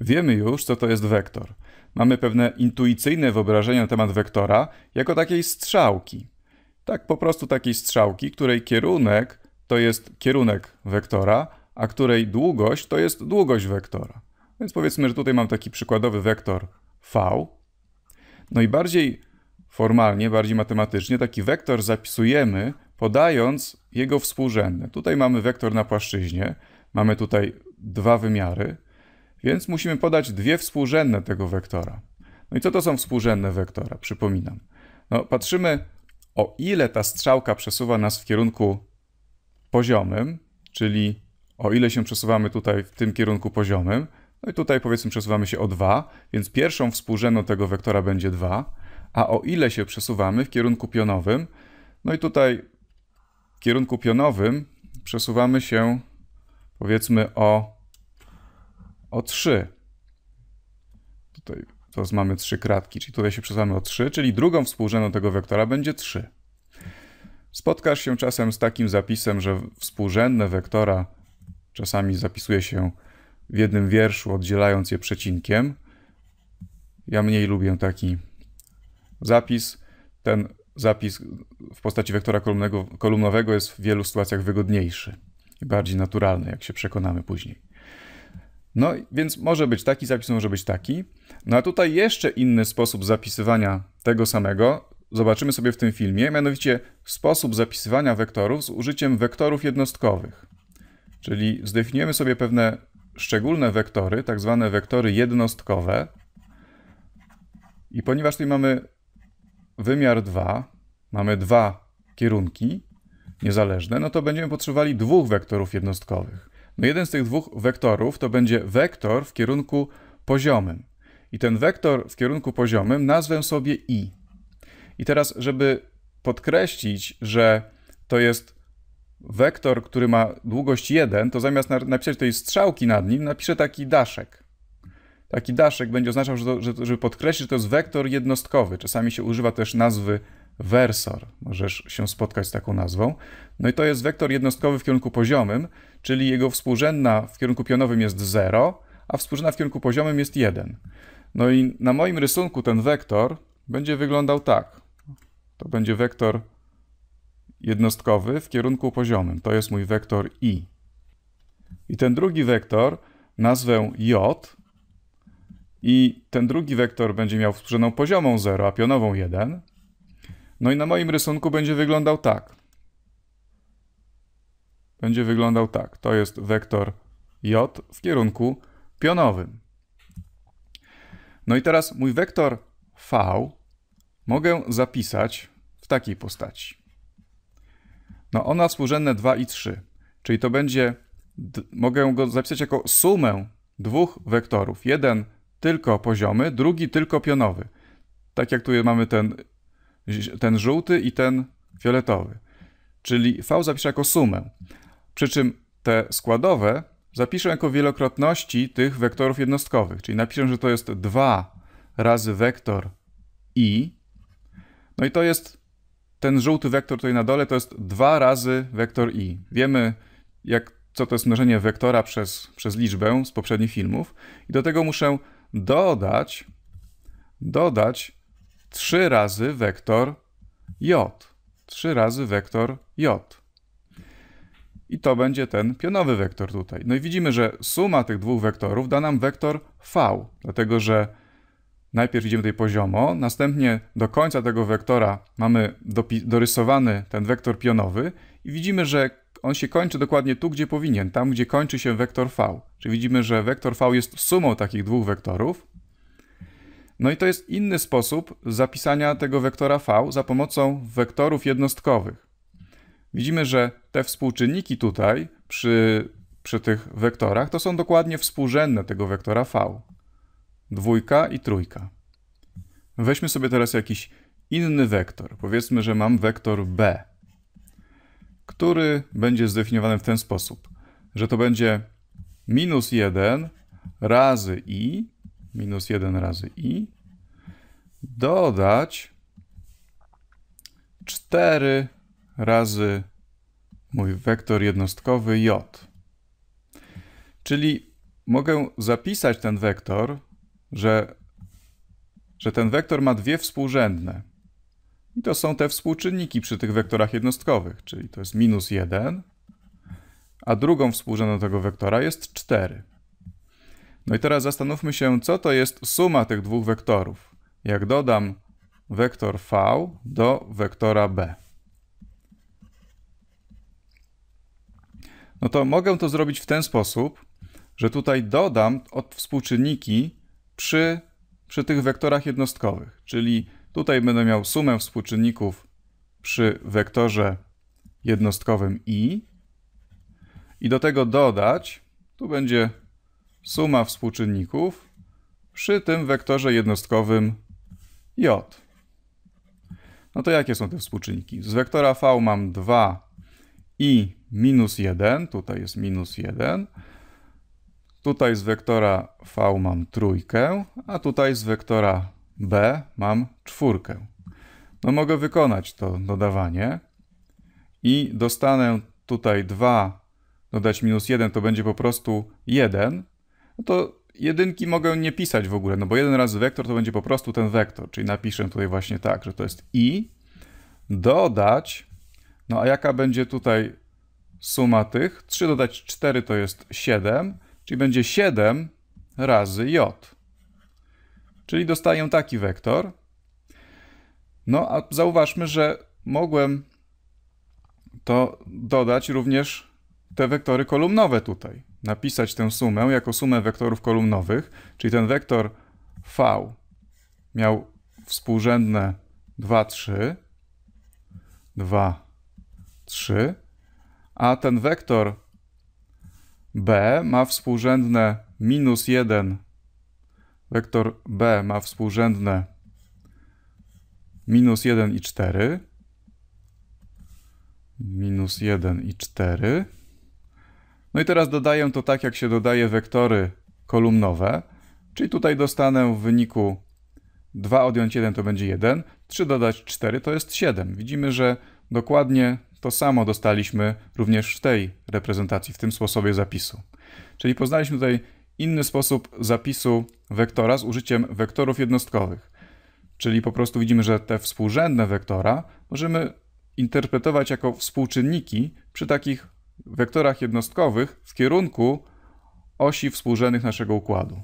Wiemy już, co to jest wektor. Mamy pewne intuicyjne wyobrażenie na temat wektora jako takiej strzałki. Tak, po prostu takiej strzałki, której kierunek to jest kierunek wektora, a której długość to jest długość wektora. Więc powiedzmy, że tutaj mam taki przykładowy wektor v. No i bardziej formalnie, bardziej matematycznie taki wektor zapisujemy podając jego współrzędne. Tutaj mamy wektor na płaszczyźnie, mamy tutaj dwa wymiary – więc musimy podać dwie współrzędne tego wektora. No i co to są współrzędne wektora? Przypominam. No, patrzymy, o ile ta strzałka przesuwa nas w kierunku poziomym, czyli o ile się przesuwamy tutaj w tym kierunku poziomym. No i tutaj powiedzmy przesuwamy się o 2, więc pierwszą współrzędną tego wektora będzie 2, a o ile się przesuwamy w kierunku pionowym, no i tutaj w kierunku pionowym przesuwamy się powiedzmy o o 3. Tutaj to mamy 3 kratki, czyli tutaj się przesuwamy o 3, czyli drugą współrzędną tego wektora będzie 3. Spotkasz się czasem z takim zapisem, że współrzędne wektora czasami zapisuje się w jednym wierszu, oddzielając je przecinkiem. Ja mniej lubię taki zapis. Ten zapis w postaci wektora kolumnowego jest w wielu sytuacjach wygodniejszy i bardziej naturalny, jak się przekonamy później. No więc może być taki zapis, może być taki. No a tutaj jeszcze inny sposób zapisywania tego samego zobaczymy sobie w tym filmie, mianowicie sposób zapisywania wektorów z użyciem wektorów jednostkowych. Czyli zdefiniujemy sobie pewne szczególne wektory, tak zwane wektory jednostkowe. I ponieważ tutaj mamy wymiar 2, mamy dwa kierunki niezależne, no to będziemy potrzebowali dwóch wektorów jednostkowych. No jeden z tych dwóch wektorów to będzie wektor w kierunku poziomym. I ten wektor w kierunku poziomym nazwę sobie i. I teraz, żeby podkreślić, że to jest wektor, który ma długość 1, to zamiast napisać tej strzałki nad nim, napiszę taki daszek. Taki daszek będzie oznaczał, że, to, żeby podkreślić, że to jest wektor jednostkowy. Czasami się używa też nazwy wersor. Możesz się spotkać z taką nazwą. No i to jest wektor jednostkowy w kierunku poziomym, czyli jego współrzędna w kierunku pionowym jest 0, a współrzędna w kierunku poziomym jest 1. No i na moim rysunku ten wektor będzie wyglądał tak. To będzie wektor jednostkowy w kierunku poziomym. To jest mój wektor i. I ten drugi wektor nazwę j. I ten drugi wektor będzie miał współrzędną poziomą 0, a pionową 1. No i na moim rysunku będzie wyglądał tak. Będzie wyglądał tak. To jest wektor j w kierunku pionowym. No i teraz mój wektor v mogę zapisać w takiej postaci. No ona współrzędne 2 i 3, czyli to będzie, mogę go zapisać jako sumę dwóch wektorów. Jeden tylko poziomy, drugi tylko pionowy. Tak jak tu mamy ten ten żółty i ten fioletowy. Czyli V zapiszę jako sumę. Przy czym te składowe zapiszę jako wielokrotności tych wektorów jednostkowych. Czyli napiszę, że to jest 2 razy wektor i. No i to jest ten żółty wektor tutaj na dole, to jest 2 razy wektor i. Wiemy, jak, co to jest mnożenie wektora przez, przez liczbę z poprzednich filmów. I do tego muszę dodać, dodać 3 razy wektor j. 3 razy wektor j. I to będzie ten pionowy wektor tutaj. No i widzimy, że suma tych dwóch wektorów da nam wektor v, dlatego że najpierw idziemy tutaj poziomo, następnie do końca tego wektora mamy dorysowany ten wektor pionowy i widzimy, że on się kończy dokładnie tu, gdzie powinien, tam, gdzie kończy się wektor v. Czyli widzimy, że wektor v jest sumą takich dwóch wektorów, no i to jest inny sposób zapisania tego wektora V za pomocą wektorów jednostkowych. Widzimy, że te współczynniki tutaj przy, przy tych wektorach to są dokładnie współrzędne tego wektora V. Dwójka i trójka. Weźmy sobie teraz jakiś inny wektor. Powiedzmy, że mam wektor B, który będzie zdefiniowany w ten sposób, że to będzie minus 1 razy i minus 1 razy i dodać 4 razy mój wektor jednostkowy j. Czyli mogę zapisać ten wektor, że, że ten wektor ma dwie współrzędne. I to są te współczynniki przy tych wektorach jednostkowych, czyli to jest minus 1, a drugą współrzędną tego wektora jest 4. No i teraz zastanówmy się, co to jest suma tych dwóch wektorów. Jak dodam wektor v do wektora b. No to mogę to zrobić w ten sposób, że tutaj dodam od współczynniki przy, przy tych wektorach jednostkowych. Czyli tutaj będę miał sumę współczynników przy wektorze jednostkowym i i do tego dodać, tu będzie suma współczynników przy tym wektorze jednostkowym j. No to jakie są te współczynniki? Z wektora v mam 2 i minus 1, tutaj jest minus 1. Tutaj z wektora v mam trójkę, a tutaj z wektora b mam czwórkę. No mogę wykonać to dodawanie i dostanę tutaj 2 dodać minus 1 to będzie po prostu 1, no to jedynki mogę nie pisać w ogóle, no bo jeden razy wektor to będzie po prostu ten wektor, czyli napiszę tutaj właśnie tak, że to jest i, dodać, no a jaka będzie tutaj suma tych? 3 dodać 4 to jest 7, czyli będzie 7 razy j. Czyli dostaję taki wektor. No a zauważmy, że mogłem to dodać również te wektory kolumnowe tutaj napisać tę sumę jako sumę wektorów kolumnowych, czyli ten wektor V miał współrzędne 2, 3, 2, 3, a ten wektor B ma współrzędne minus 1, wektor B ma współrzędne minus 1 i 4, minus 1 i 4, no i teraz dodaję to tak, jak się dodaje wektory kolumnowe, czyli tutaj dostanę w wyniku 2 odjąć 1 to będzie 1, 3 dodać 4 to jest 7. Widzimy, że dokładnie to samo dostaliśmy również w tej reprezentacji, w tym sposobie zapisu. Czyli poznaliśmy tutaj inny sposób zapisu wektora z użyciem wektorów jednostkowych. Czyli po prostu widzimy, że te współrzędne wektora możemy interpretować jako współczynniki przy takich wektorach jednostkowych w kierunku osi współrzędnych naszego układu.